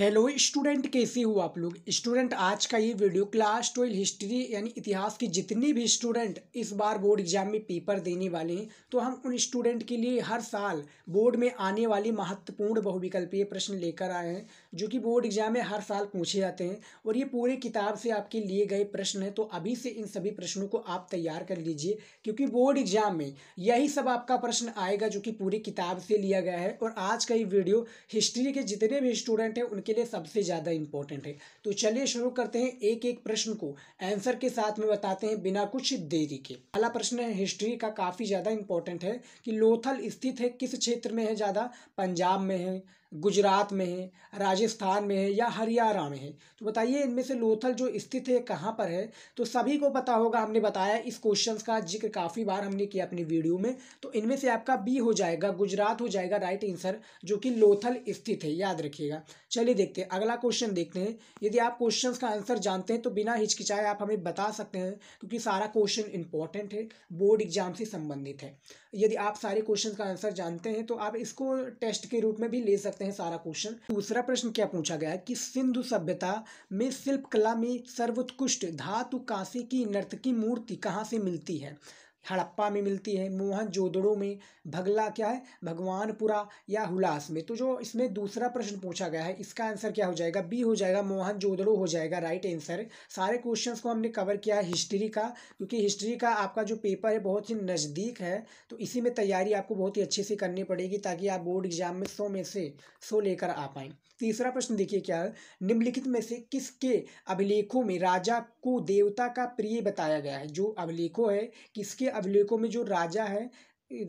hello student कैसे हो आप लोग स्टूडेंट आज का ये वीडियो क्लास ट्वेल्व हिस्ट्री यानी इतिहास की जितने भी स्टूडेंट इस बार बोर्ड एग्जाम में पेपर देने वाले हैं तो हम उन स्टूडेंट के लिए हर साल बोर्ड में आने वाली महत्वपूर्ण बहुविकल्पीय प्रश्न लेकर आए हैं जो कि बोर्ड एग्जाम में हर साल पूछे जाते हैं और ये पूरे किताब से आपके लिए गए प्रश्न हैं तो अभी से इन सभी प्रश्नों को आप तैयार कर लीजिए क्योंकि बोर्ड एग्जाम में यही सब आपका प्रश्न आएगा जो कि पूरी किताब से लिया गया है और आज का ये वीडियो हिस्ट्री के जितने भी स्टूडेंट हैं उनके लिए सबसे ज़्यादा इंपॉर्टेंट है तो चलिए शुरू करते हैं एक एक प्रश्न को आंसर के साथ में बताते हैं बिना कुछ देरी के पहला प्रश्न है हिस्ट्री का काफ़ी ज़्यादा इंपॉर्टेंट है कि लोथल स्थित है किस क्षेत्र में है ज़्यादा पंजाब में है गुजरात में है राजस्थान में है या हरियाणा में है तो बताइए इनमें से लोथल जो स्थित है कहाँ पर है तो सभी को पता होगा हमने बताया इस क्वेश्चन का जिक्र काफ़ी बार हमने किया अपनी वीडियो में तो इनमें से आपका बी हो जाएगा गुजरात हो जाएगा राइट आंसर जो कि लोथल स्थित है याद रखिएगा चलिए देखते हैं अगला क्वेश्चन देखते हैं यदि आप क्वेश्चन का आंसर जानते हैं तो बिना हिचकिचाए आप हमें बता सकते हैं क्योंकि सारा क्वेश्चन इंपॉर्टेंट है बोर्ड एग्जाम से संबंधित है यदि आप सारे क्वेश्चन का आंसर जानते हैं तो आप इसको टेस्ट के रूप में भी ले सकते हैं हैं सारा क्वेश्चन दूसरा प्रश्न क्या पूछा गया कि सिंधु सभ्यता में शिल्पकला में सर्वोत्कृष्ट धातु कांसे की नर्तकी मूर्ति कहाँ से मिलती है हड़प्पा में मिलती है मोहन जोदड़ो में भगला क्या है भगवानपुरा या हुलास में तो जो इसमें दूसरा प्रश्न पूछा गया है इसका आंसर क्या हो जाएगा बी हो जाएगा मोहन जोदड़ो हो जाएगा राइट आंसर सारे क्वेश्चंस को हमने कवर किया है हिस्ट्री का क्योंकि हिस्ट्री का आपका जो पेपर है बहुत ही नज़दीक है तो इसी में तैयारी आपको बहुत ही अच्छे से करनी पड़ेगी ताकि आप बोर्ड एग्जाम में सौ में से सौ लेकर आ पाएँ तीसरा प्रश्न देखिए क्या है निम्नलिखित में से किसके अभिलेखों में राजा को देवता का प्रिय बताया गया है जो अभिलेखों है किसके अभिलेखों में जो राजा है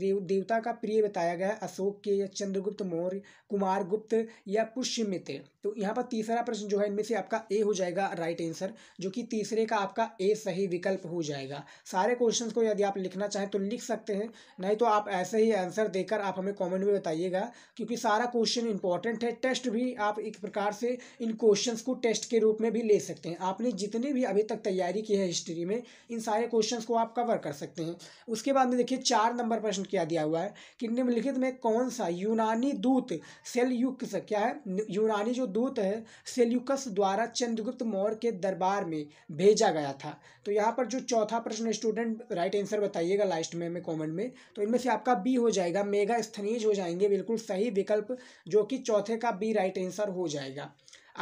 देव देवता का प्रिय बताया गया है अशोक के या चंद्रगुप्त मौर्य कुमारगुप्त या पुष्यमित्र तो यहाँ पर तीसरा प्रश्न जो है इनमें से आपका ए हो जाएगा राइट आंसर जो कि तीसरे का आपका ए सही विकल्प हो जाएगा सारे क्वेश्चंस को यदि आप लिखना चाहें तो लिख सकते हैं नहीं तो आप ऐसे ही आंसर देकर आप हमें कमेंट में बताइएगा क्योंकि सारा क्वेश्चन इंपॉर्टेंट है टेस्ट भी आप एक प्रकार से इन क्वेश्चन को टेस्ट के रूप में भी ले सकते हैं आपने जितनी भी अभी तक तैयारी की है हिस्ट्री में इन सारे क्वेश्चन को आप कवर कर सकते हैं उसके बाद में देखिए चार नंबर प्रश्न किया दिया हुआ है कि निम्नलिखित में कौन सा यूनानी दूत सेल युक्त क्या है यूनानी जो दूत है सेल्यूकस द्वारा चंद्रगुप्त मौर्य के दरबार में भेजा गया था तो यहाँ पर जो चौथा प्रश्न स्टूडेंट राइट आंसर बताइएगा लास्ट में हमें कॉमेंट में तो इनमें से आपका बी हो जाएगा मेगा स्थनीज हो जाएंगे बिल्कुल सही विकल्प जो कि चौथे का बी राइट आंसर हो जाएगा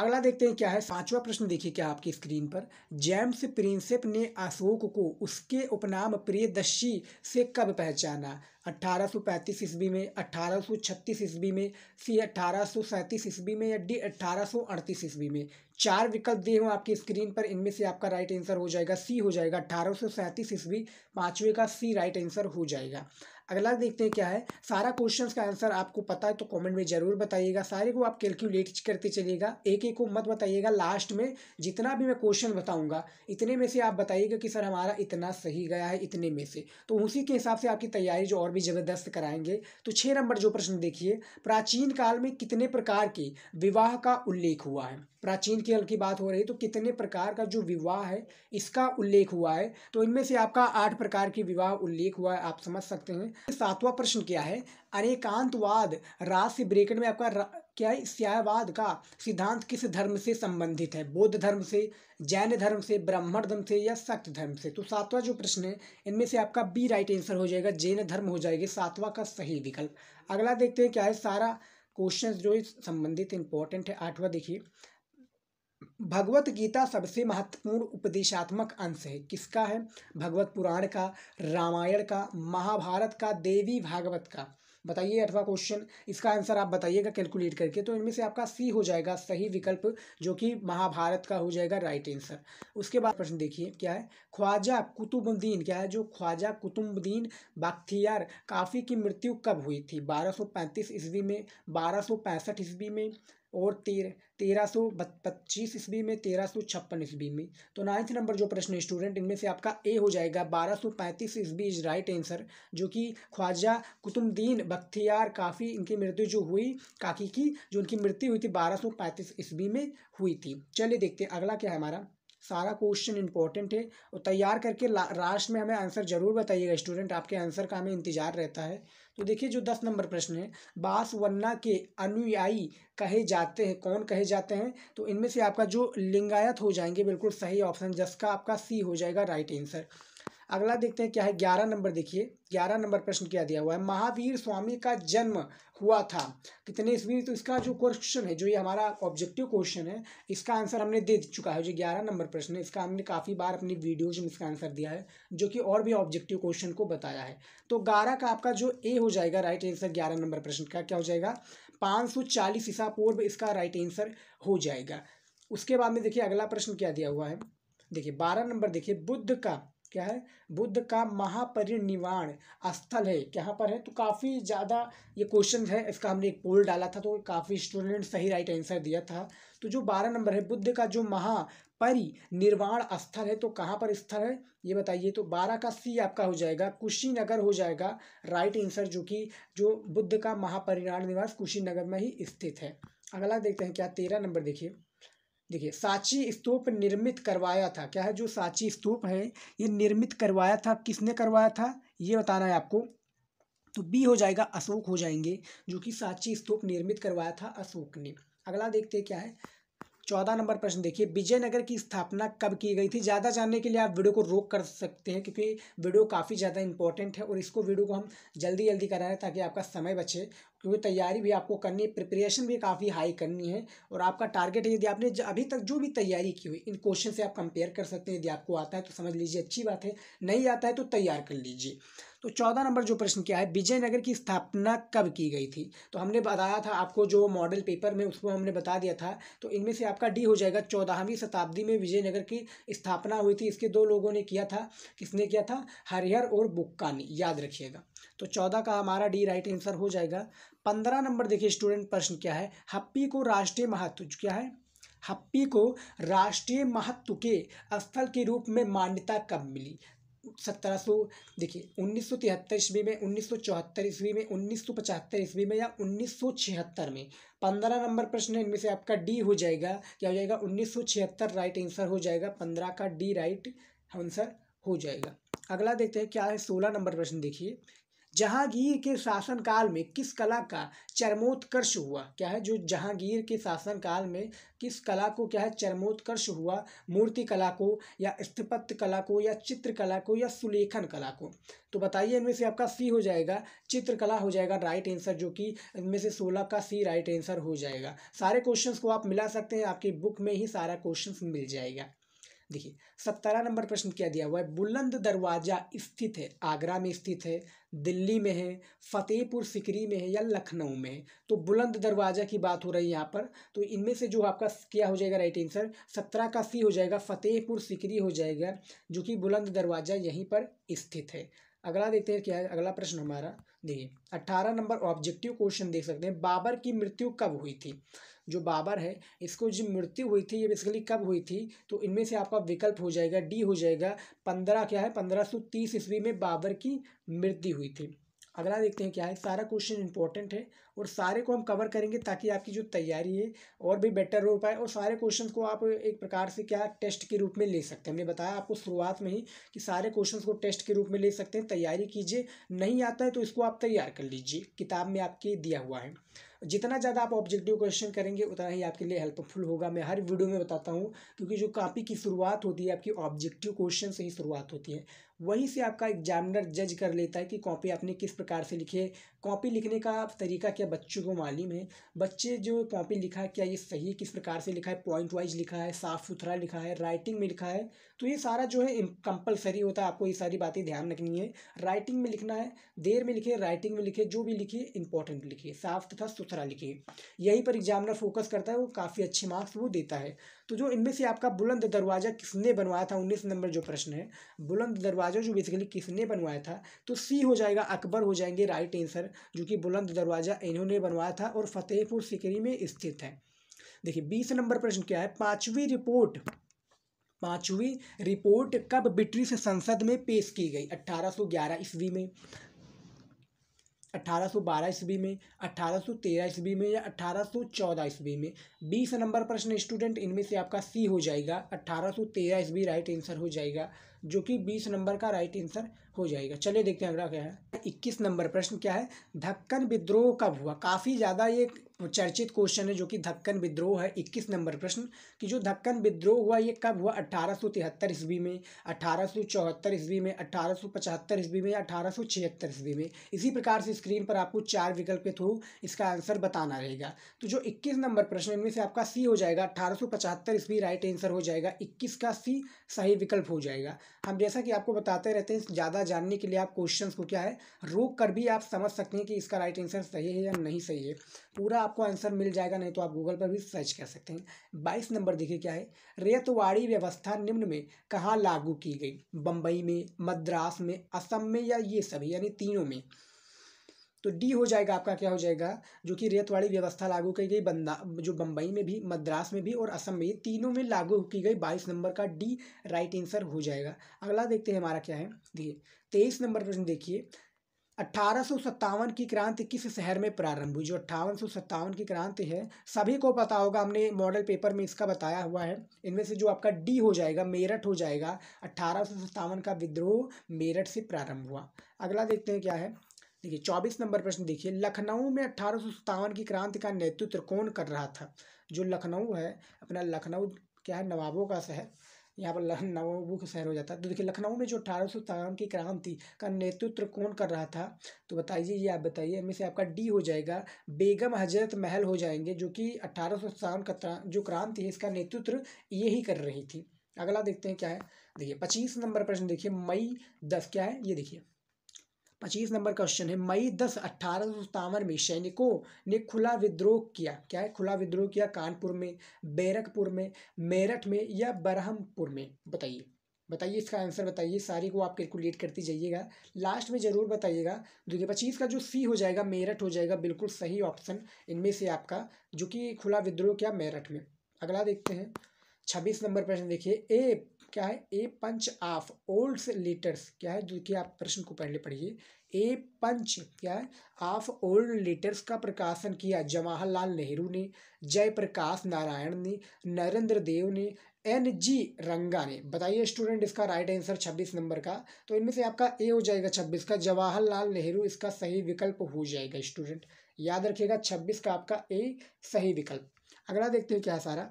अगला देखते हैं क्या है पांचवा प्रश्न देखिए क्या आपकी स्क्रीन पर जेम्स प्रिंसेप ने अशोक को उसके उपनाम प्रियदर्शी से कब पहचाना 1835 ईस्वी में 1836 ईस्वी में सी 1837 ईस्वी में या डी 1838 ईस्वी में चार विकल्प दिए हुए आपकी स्क्रीन पर इनमें से आपका राइट आंसर हो जाएगा सी हो जाएगा सैंतीस ईस्वी पाँचवें का सी राइट आंसर हो जाएगा अगला देखते हैं क्या है सारा क्वेश्चन का आंसर आपको पता है तो कॉमेंट में ज़रूर बताइएगा सारे को आप कैलकुलेट करते चलिएगा एक एक को मत बताइएगा लास्ट में जितना भी मैं क्वेश्चन बताऊँगा इतने में से आप बताइएगा कि सर हमारा इतना सही गया है इतने में से तो उसी के हिसाब से आपकी तैयारी जो और भी ज़बरदस्त कराएंगे तो छः नंबर जो प्रश्न देखिए प्राचीन काल में कितने प्रकार के विवाह का उल्लेख हुआ है प्राचीन के की बात हो रही तो कितने प्रकार का जो विवाह है इसका उल्लेख हुआ है तो इनमें से आपका आठ प्रकार के विवाह उल्लेख हुआ है आप समझ सकते हैं सातवां प्रश्न क्या है अनेकांतवाद राशि ब्रेकेट में आपका क्या है स्यायवाद का सिद्धांत किस धर्म से संबंधित है बौद्ध धर्म से जैन धर्म से ब्राह्मण धर्म से या सख्त धर्म से तो सातवां जो प्रश्न है इनमें से आपका बी राइट आंसर हो जाएगा जैन धर्म हो जाएगी सातवां का सही विकल्प अगला देखते हैं क्या है सारा क्वेश्चन जो संबंधित इंपॉर्टेंट है आठवां देखिए भगवत गीता सबसे महत्वपूर्ण उपदेशात्मक अंश है किसका है भगवत पुराण का रामायण का महाभारत का देवी भागवत का बताइए अथवा क्वेश्चन इसका आंसर आप बताइएगा कैलकुलेट करके तो इनमें से आपका सी हो जाएगा सही विकल्प जो कि महाभारत का हो जाएगा राइट आंसर उसके बाद प्रश्न देखिए क्या है ख्वाजा कुतुबुद्दीन क्या है जो ख्वाजा कुतुबुद्दीन बाख्तियार काफ़ी की मृत्यु कब हुई थी 1235 ईस्वी में 1265 ईस्वी में और तेरह तेरह सौ पच्चीस ईस्वी में तेरह सौ छप्पन ईस्वी में तो नाइन्थ नंबर जो प्रश्न स्टूडेंट इनमें से आपका ए हो जाएगा बारह सौ पैंतीस ईस्वी इज राइट आंसर जो कि ख्वाजा कुतुबुद्दीन बख्तियार काफ़ी इनकी मृत्यु जो हुई काकी की जो उनकी मृत्यु हुई थी बारह सौ पैंतीस ईस्वी में हुई थी चलिए देखते हैं अगला क्या है हमारा सारा क्वेश्चन इंपॉर्टेंट है और तो तैयार करके लास्ट में हमें आंसर जरूर बताइएगा स्टूडेंट आपके आंसर का हमें इंतजार रहता है तो देखिए जो दस नंबर प्रश्न है बासवन्ना के अनुयायी कहे जाते हैं कौन कहे जाते हैं तो इनमें से आपका जो लिंगायत हो जाएंगे बिल्कुल सही ऑप्शन जिसका आपका सी हो जाएगा राइट आंसर अगला देखते हैं क्या है ग्यारह नंबर देखिए ग्यारह नंबर प्रश्न क्या दिया हुआ है महावीर स्वामी का जन्म हुआ था कितने ईस्वी तो इसका जो क्वेश्चन है जो ये हमारा ऑब्जेक्टिव क्वेश्चन है इसका आंसर हमने दे चुका है जो ग्यारह नंबर प्रश्न है इसका हमने काफ़ी बार अपनी वीडियोज में इसका आंसर दिया है जो कि और भी ऑब्जेक्टिव क्वेश्चन को बताया है तो ग्यारह का आपका जो ए हो जाएगा राइट आंसर ग्यारह नंबर प्रश्न का क्या हो जाएगा पाँच सौ चालीस ईसा पूर्व इसका राइट आंसर हो जाएगा उसके बाद में देखिए अगला प्रश्न क्या दिया हुआ है देखिए बारह नंबर देखिए बुद्ध का क्या है बुद्ध का महापरिनिर्वाण स्थल है कहाँ पर है तो काफ़ी ज़्यादा ये क्वेश्चन है इसका हमने एक पोल डाला था तो काफ़ी स्टूडेंट सही राइट आंसर दिया था तो जो बारह नंबर है बुद्ध का जो महापरिनिर्वाण स्थल है तो कहाँ पर स्थल है ये बताइए तो बारह का सी आपका हो जाएगा कुशीनगर हो जाएगा राइट आंसर जो कि जो बुद्ध का महापरिनिर्वाण निवास कुशीनगर में ही स्थित है अगला देखते हैं क्या तेरह नंबर देखिए देखिए साची स्तूप निर्मित करवाया था क्या है जो साची स्तूप है ये निर्मित करवाया था किसने करवाया था ये बताना है आपको तो बी हो जाएगा अशोक हो जाएंगे जो कि सांची स्तूप निर्मित करवाया था अशोक ने अगला देखते हैं क्या है चौदह नंबर प्रश्न देखिए विजयनगर की स्थापना कब की गई थी ज़्यादा जानने के लिए आप वीडियो को रोक कर सकते हैं क्योंकि वीडियो काफ़ी ज़्यादा इंपॉर्टेंट है और इसको वीडियो को हम जल्दी जल्दी करा रहे हैं ताकि आपका समय बचे क्योंकि तैयारी भी आपको करनी है प्रिपरेशन भी काफ़ी हाई करनी है और आपका टारगेट है यदि आपने अभी तक जो भी तैयारी की हुई इन क्वेश्चन से आप कंपेयर कर सकते हैं यदि आपको आता है तो समझ लीजिए अच्छी बात है नहीं आता है तो तैयार कर लीजिए तो चौदह नंबर जो प्रश्न क्या है विजयनगर की स्थापना कब की गई थी तो हमने बताया था आपको जो मॉडल पेपर में उसको हमने बता दिया था तो इनमें से आपका डी हो जाएगा चौदहवीं शताब्दी में विजयनगर की स्थापना हुई थी इसके दो लोगों ने किया था किसने किया था हरिहर और बुक्कानी याद रखिएगा तो चौदह का हमारा डी राइट आंसर हो जाएगा पंद्रह नंबर देखिए स्टूडेंट प्रश्न क्या है हप्पी को राष्ट्रीय महत्व क्या है हप्पी को राष्ट्रीय महत्व के स्थल के रूप में मान्यता कब मिली सत्रह सौ देखिए उन्नीस सौ तिहत्तर ईस्वी में उन्नीस सौ चौहत्तर ईस्वी में उन्नीस सौ पचहत्तर ईस्वी में या उन्नीस सौ छिहत्तर में पंद्रह नंबर प्रश्न इनमें से आपका डी हो जाएगा क्या हो जाएगा उन्नीस सौ छिहत्तर राइट आंसर हो जाएगा पंद्रह का डी राइट आंसर हो जाएगा अगला देखते हैं क्या है सोलह नंबर प्रश्न देखिए जहांगीर के शासनकाल में किस कला का चरमोत्कर्ष हुआ क्या है जो जहांगीर के शासनकाल में किस कला को क्या है चरमोत्कर्ष हुआ मूर्ति कला को या स्थपत्य कला को या चित्रकला को या सुलेखन कला को तो बताइए इनमें से आपका सी हो जाएगा चित्रकला हो जाएगा राइट आंसर जो कि इनमें से सोलह का सी राइट आंसर हो जाएगा सारे क्वेश्चन को आप मिला सकते हैं आपकी बुक में ही सारा क्वेश्चन मिल जाएगा देखिए सत्रह नंबर प्रश्न क्या दिया हुआ है बुलंद दरवाज़ा स्थित है आगरा में स्थित है दिल्ली में है फतेहपुर सिकरी में है या लखनऊ में है तो बुलंद दरवाज़ा की बात हो रही है यहाँ पर तो इनमें से जो आपका क्या हो जाएगा राइट आंसर सत्रह का सी हो जाएगा फतेहपुर सिकरी हो जाएगा जो कि बुलंद दरवाज़ा यहीं पर स्थित है अगला देखते हैं क्या है अगला प्रश्न हमारा देखिए अट्ठारह नंबर ऑब्जेक्टिव क्वेश्चन देख सकते हैं बाबर की मृत्यु कब हुई थी जो बाबर है इसको जो मृत्यु हुई थी ये बेसिकली कब हुई थी तो इनमें से आपका विकल्प हो जाएगा डी हो जाएगा पंद्रह क्या है पंद्रह सौ तीस ईस्वी में बाबर की मृत्यु हुई थी अगला देखते हैं क्या है सारा क्वेश्चन इंपॉर्टेंट है और सारे को हम कवर करेंगे ताकि आपकी जो तैयारी है और भी बेटर हो पाए और सारे क्वेश्चन को आप एक प्रकार से क्या टेस्ट के रूप में ले सकते हैं हमने बताया आपको शुरुआत में ही कि सारे क्वेश्चन को टेस्ट के रूप में ले सकते हैं तैयारी कीजिए नहीं आता है तो इसको आप तैयार कर लीजिए किताब में आपके दिया हुआ है जितना ज़्यादा आप ऑब्जेक्टिव क्वेश्चन करेंगे उतना ही आपके लिए हेल्पफुल होगा मैं हर वीडियो में बताता हूँ क्योंकि जो कापी की शुरुआत होती है आपकी ऑब्जेक्टिव क्वेश्चन से ही शुरुआत होती है वहीं से आपका एग्जामिनर जज कर लेता है कि कॉपी आपने किस प्रकार से लिखी है कॉपी लिखने का तरीका क्या बच्चों को मालूम है बच्चे जो कॉपी लिखा है क्या ये सही है किस प्रकार से लिखा है पॉइंट वाइज लिखा है साफ़ सुथरा लिखा है राइटिंग में लिखा है तो ये सारा जो है कंपलसरी होता है आपको ये सारी बातें ध्यान रखनी है राइटिंग में लिखना है देर में लिखे राइटिंग में लिखे जो भी लिखिए इंपॉर्टेंट लिखे साफ तथा सुथरा लिखे यहीं पर एग्जामिनर फोकस करता है वो काफ़ी अच्छे मार्क्स वो देता है तो जो इनमें से आपका बुलंद दरवाज़ा किसने बनवाया था उन्नीस नंबर जो प्रश्न है बुलंद दरवाज़ा जो बेसिकली किसने बनवाया था तो सी हो जाएगा अकबर हो जाएंगे राइट आंसर जो कि बुलंद दरवाज़ा इन्होंने बनवाया था और फतेहपुर सिकरी में स्थित है देखिए बीस नंबर प्रश्न क्या है पाँचवीं रिपोर्ट पाँचवीं रिपोर्ट कब ब्रिटिश संसद में पेश की गई ग्यारह ईस्वी में 1812 ईस्वी में 1813 ईस्वी में या 1814 ईस्वी में बीस नंबर प्रश्न स्टूडेंट इनमें से आपका सी हो जाएगा 1813 ईस्वी राइट आंसर हो जाएगा जो कि बीस नंबर का राइट आंसर हो जाएगा चलिए देखते हैं अगला क्या है इक्कीस नंबर प्रश्न क्या है धक्कन विद्रोह कब हुआ काफ़ी ज़्यादा ये चर्चित क्वेश्चन है जो कि धक्कन विद्रोह है इक्कीस नंबर प्रश्न कि जो धक्कन विद्रोह हुआ ये कब हुआ अठारह सौ तिहत्तर ईस्वी में अठारह सौ चौहत्तर ईस्वी में अठारह सौ पचहत्तर ईस्वी में अठारह सौ छिहत्तर ईस्वी में इसी प्रकार से स्क्रीन पर आपको चार विकल्प के थ्रू इसका आंसर बताना रहेगा तो जो इक्कीस नंबर प्रश्न इनमें से आपका सी हो जाएगा अठारह सौ पचहत्तर ईस्वी राइट आंसर हो जाएगा इक्कीस का सी सही विकल्प हो जाएगा हम जैसा कि आपको बताते रहते हैं ज़्यादा जानने के लिए आप क्वेश्चन को क्या है रोक कर भी आप समझ सकते हैं कि इसका राइट आंसर सही है या नहीं सही है पूरा आप आपको आंसर मिल जाएगा नहीं तो आप गूगल पर भी सर्च कर सकते हैं बाईस नंबर देखिए क्या है रेतवाड़ी व्यवस्था निम्न में कहाँ लागू की गई बम्बई में मद्रास में असम में या ये सभी यानी तीनों में तो डी हो जाएगा आपका क्या हो जाएगा जो कि रेतवाड़ी व्यवस्था लागू की गई बंदा जो बम्बई में भी मद्रास में भी और असम में तीनों में लागू की गई बाईस नंबर का डी राइट आंसर हो जाएगा अगला देखते हैं हमारा क्या है देखिए तेईस नंबर प्रश्न देखिए अट्ठारह की क्रांति किस शहर में प्रारंभ हुई जो अट्ठावन की क्रांति है सभी को पता होगा हमने मॉडल पेपर में इसका बताया हुआ है इनमें से जो आपका डी हो जाएगा मेरठ हो जाएगा अट्ठारह का विद्रोह मेरठ से प्रारंभ हुआ अगला देखते हैं क्या है देखिए चौबीस नंबर प्रश्न देखिए लखनऊ में अट्ठारह की क्रांति का नेतृत्व कौन कर रहा था जो लखनऊ है अपना लखनऊ क्या है नवाबों का शहर यहाँ पर लखनऊ का शहर हो जाता है तो देखिए लखनऊ में जो अठारह सौ सतावन की क्रांति का नेतृत्व कौन कर रहा था तो बताइए ये आप बताइए इनमें से आपका डी हो जाएगा बेगम हजरत महल हो जाएंगे जो कि अठारह सौ सतावन का जो क्रांति है इसका नेतृत्व ये ही कर रही थी अगला देखते हैं क्या है देखिए पच्चीस नंबर प्रश्न देखिए मई दस क्या है ये देखिए पच्चीस नंबर क्वेश्चन है मई दस अट्ठारह में सैनिकों ने खुला विद्रोह किया क्या है खुला विद्रोह किया कानपुर में बैरकपुर में मेरठ में या बरहमपुर में बताइए बताइए इसका आंसर बताइए सारी को आप कैलकुलेट करती जाइएगा लास्ट में ज़रूर बताइएगा देखिए पच्चीस का जो सी हो जाएगा मेरठ हो जाएगा बिल्कुल सही ऑप्शन इनमें से आपका जो कि खुला विद्रोह क्या मेरठ में अगला देखते हैं छब्बीस नंबर प्रश्न देखिए ए क्या है a punch of old letters क्या है जो कि आप प्रश्न को पहले पढ़िए ए पंच क्या है ऑफ ओल्ड लीटर्स का प्रकाशन किया जवाहरलाल नेहरू ने जयप्रकाश नारायण ने नरेंद्र देव ने एन जी रंगा ने बताइए स्टूडेंट इसका राइट आंसर छब्बीस नंबर का तो इनमें से आपका ए हो जाएगा छब्बीस का जवाहरलाल नेहरू इसका सही विकल्प हो जाएगा स्टूडेंट याद रखिएगा छब्बीस का आपका ए सही विकल्प अगला देखते हैं क्या सारा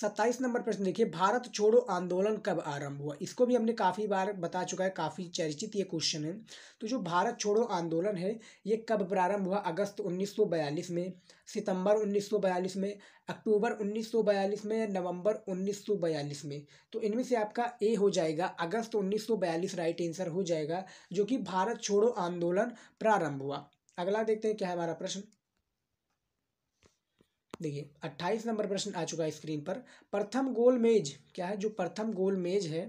सत्ताईस नंबर प्रश्न देखिए भारत छोड़ो आंदोलन कब आरंभ हुआ इसको भी हमने काफ़ी बार बता चुका है काफ़ी चर्चित ये क्वेश्चन है तो जो भारत छोड़ो आंदोलन है ये कब प्रारंभ हुआ अगस्त 1942 में सितंबर 1942 में अक्टूबर 1942 में या नवंबर 1942 में तो इनमें से आपका ए हो जाएगा अगस्त 1942 राइट आंसर हो जाएगा जो कि भारत छोड़ो आंदोलन प्रारंभ हुआ अगला देखते हैं क्या है हमारा प्रश्न देखिए अट्ठाईस नंबर प्रश्न आ चुका है स्क्रीन पर प्रथम गोल मेज क्या है जो प्रथम गोल मेज है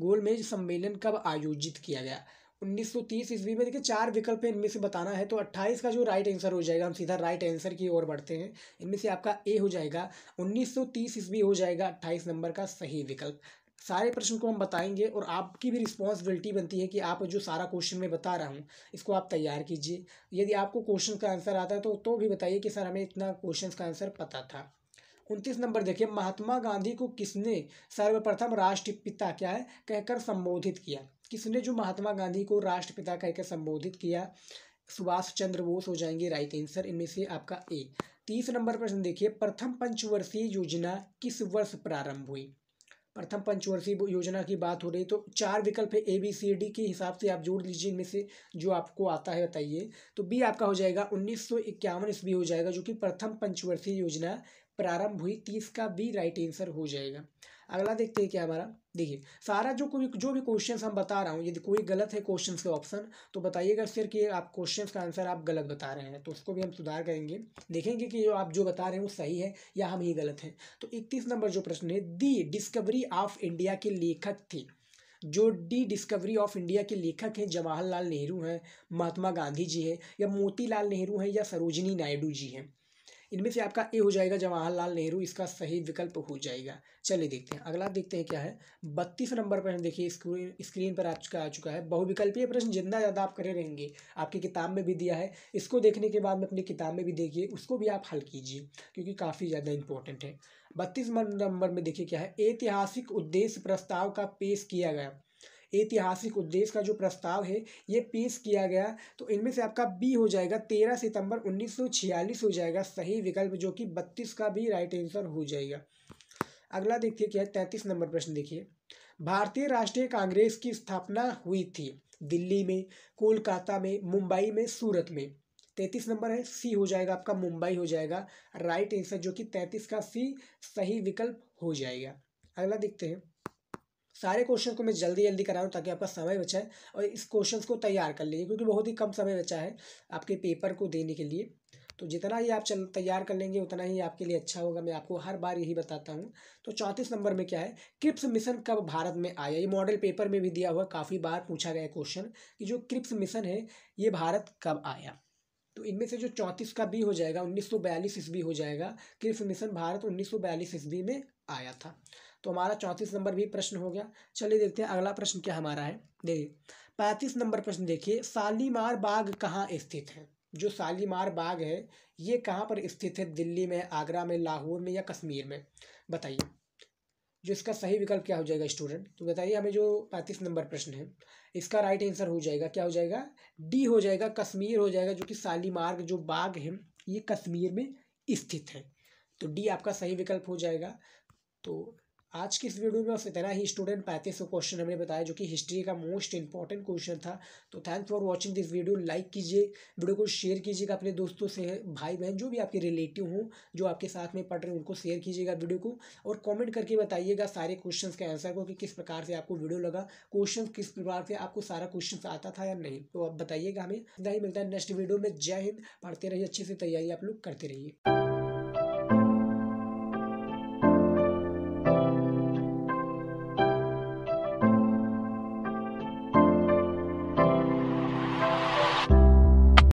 गोल मेज सम्मेलन कब आयोजित किया गया 1930 ईस्वी में देखिए चार विकल्प है इनमें से बताना है तो 28 का जो राइट आंसर हो जाएगा हम सीधा राइट आंसर की ओर बढ़ते हैं इनमें से आपका ए हो जाएगा 1930 ईस्वी हो जाएगा 28 नंबर का सही विकल्प सारे प्रश्न को हम बताएंगे और आपकी भी रिस्पॉन्सिबिलिटी बनती है कि आप जो सारा क्वेश्चन मैं बता रहा हूँ इसको आप तैयार कीजिए यदि आपको क्वेश्चन का आंसर आता है तो तो भी बताइए कि सर हमें इतना क्वेश्चन का आंसर पता था उनतीस नंबर देखिए महात्मा गांधी को किसने सर्वप्रथम राष्ट्रपिता क्या है कहकर संबोधित किया किसने जो महात्मा गांधी को राष्ट्रपिता कहकर संबोधित किया सुभाष चंद्र बोस हो जाएंगे राइट आंसर इनमें से आपका ए तीस नंबर प्रश्न देखिए प्रथम पंचवर्षीय योजना किस वर्ष प्रारंभ हुई प्रथम पंचवर्षीय योजना की बात हो रही तो चार विकल्प है ए बी सी डी के हिसाब से आप जोड़ लीजिए इनमें से जो आपको आता है बताइए तो बी आपका हो जाएगा उन्नीस सौ इक्यावन ईस्वी हो जाएगा जो कि प्रथम पंचवर्षीय योजना प्रारंभ हुई तीस का बी राइट आंसर हो जाएगा अगला देखते हैं क्या हमारा देखिए सारा जो कोई जो भी क्वेश्चन हम बता रहा हूँ यदि कोई गलत है क्वेश्चन के ऑप्शन तो बताइएगा फिर कि आप क्वेश्चन का आंसर आप गलत बता रहे हैं तो उसको भी हम सुधार करेंगे देखेंगे कि जो आप जो बता रहे हैं वो सही है या हम ही गलत हैं तो इकतीस नंबर जो प्रश्न है दी डिस्कवरी ऑफ इंडिया के लेखक थे जो डी डिस्कवरी ऑफ इंडिया के लेखक हैं जवाहरलाल नेहरू हैं महात्मा गांधी जी हैं या मोतीलाल नेहरू हैं या सरोजनी नायडू जी हैं इनमें से आपका ए हो जाएगा जवाहरलाल नेहरू इसका सही विकल्प हो जाएगा चलिए देखते हैं अगला देखते हैं क्या है बत्तीस नंबर प्रश्न देखिए स्क्रीन स्क्रीन पर चुका आ चुका है बहुविकल्पीय प्रश्न जितना ज़्यादा आप करे रहेंगे आपकी किताब में भी दिया है इसको देखने के बाद में अपनी किताब में भी देखिए उसको भी आप हल कीजिए क्योंकि काफ़ी ज़्यादा इंपॉर्टेंट है बत्तीस नंबर में देखिए क्या है ऐतिहासिक उद्देश्य प्रस्ताव का पेश किया गया ऐतिहासिक उद्देश्य का जो प्रस्ताव है ये पेश किया गया तो इनमें से आपका बी हो जाएगा तेरह सितंबर उन्नीस हो जाएगा सही विकल्प जो कि बत्तीस का भी राइट आंसर हो जाएगा अगला देखिए क्या है तैंतीस नंबर प्रश्न देखिए भारतीय राष्ट्रीय कांग्रेस की स्थापना हुई थी दिल्ली में कोलकाता में मुंबई में सूरत में तैंतीस नंबर है सी हो जाएगा आपका मुंबई हो जाएगा राइट आंसर जो कि तैंतीस का सी सही विकल्प हो जाएगा अगला देखते हैं सारे क्वेश्चन को मैं जल्दी जल्दी करा रहा हूँ ताकि आपका समय बचाए और इस क्वेश्चन को तैयार कर लीजिए क्योंकि बहुत ही कम समय बचा है आपके पेपर को देने के लिए तो जितना ही आप चल तैयार कर लेंगे उतना ही आपके लिए अच्छा होगा मैं आपको हर बार यही बताता हूँ तो चौंतीस नंबर में क्या है क्रिप्स मिशन कब भारत में आया ये मॉडल पेपर में भी दिया हुआ काफ़ी बार पूछा गया क्वेश्चन कि जो क्रिप्स मिशन है ये भारत कब आया तो इनमें से जो चौंतीस का भी हो जाएगा उन्नीस सौ ईस्वी हो जाएगा क्रिप्स मिशन भारत उन्नीस सौ ईस्वी में आया था तो हमारा चौंतीस नंबर भी प्रश्न हो गया चलिए देखते हैं अगला प्रश्न क्या हमारा है देखिए पैंतीस नंबर प्रश्न देखिए शालीमार बाग कहाँ स्थित है जो शालीमार बाग है ये कहाँ पर स्थित है दिल्ली में आगरा में लाहौर में या कश्मीर में बताइए जो इसका सही विकल्प क्या हो जाएगा स्टूडेंट तो बताइए हमें जो पैंतीस नंबर प्रश्न है इसका राइट आंसर हो जाएगा क्या हो जाएगा डी हो जाएगा कश्मीर हो जाएगा जो कि मार्ग जो बाग है ये कश्मीर में स्थित है तो डी आपका सही विकल्प हो जाएगा तो आज की इस वीडियो में बस इतना ही स्टूडेंट पैंतीस सौ क्वेश्चन हमने बताया जो कि हिस्ट्री का मोस्ट इंपॉर्टेंट क्वेश्चन था तो thanks for watching this video like कीजिए वीडियो को शेयर कीजिएगा अपने दोस्तों से भाई बहन जो भी आपके रिलेटिव हो जो आपके साथ में पढ़ रहे हैं उनको शेयर कीजिएगा वीडियो को और कॉमेंट करके बताइएगा सारे क्वेश्चन के आंसर को कि किस प्रकार से आपको वीडियो लगा क्वेश्चन किस प्रकार से आपको सारा क्वेश्चन आता था या नहीं तो आप बताइएगा हमें नहीं मिलता है नेक्स्ट वीडियो में जय हिंद पढ़ते रहिए अच्छे से तैयारी आप लोग करते रहिए